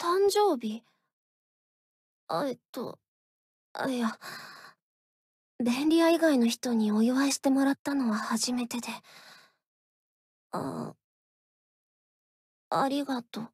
誕生日あえっと、あ、いや、便利屋以外の人にお祝いしてもらったのは初めてで。あ、ありがとう。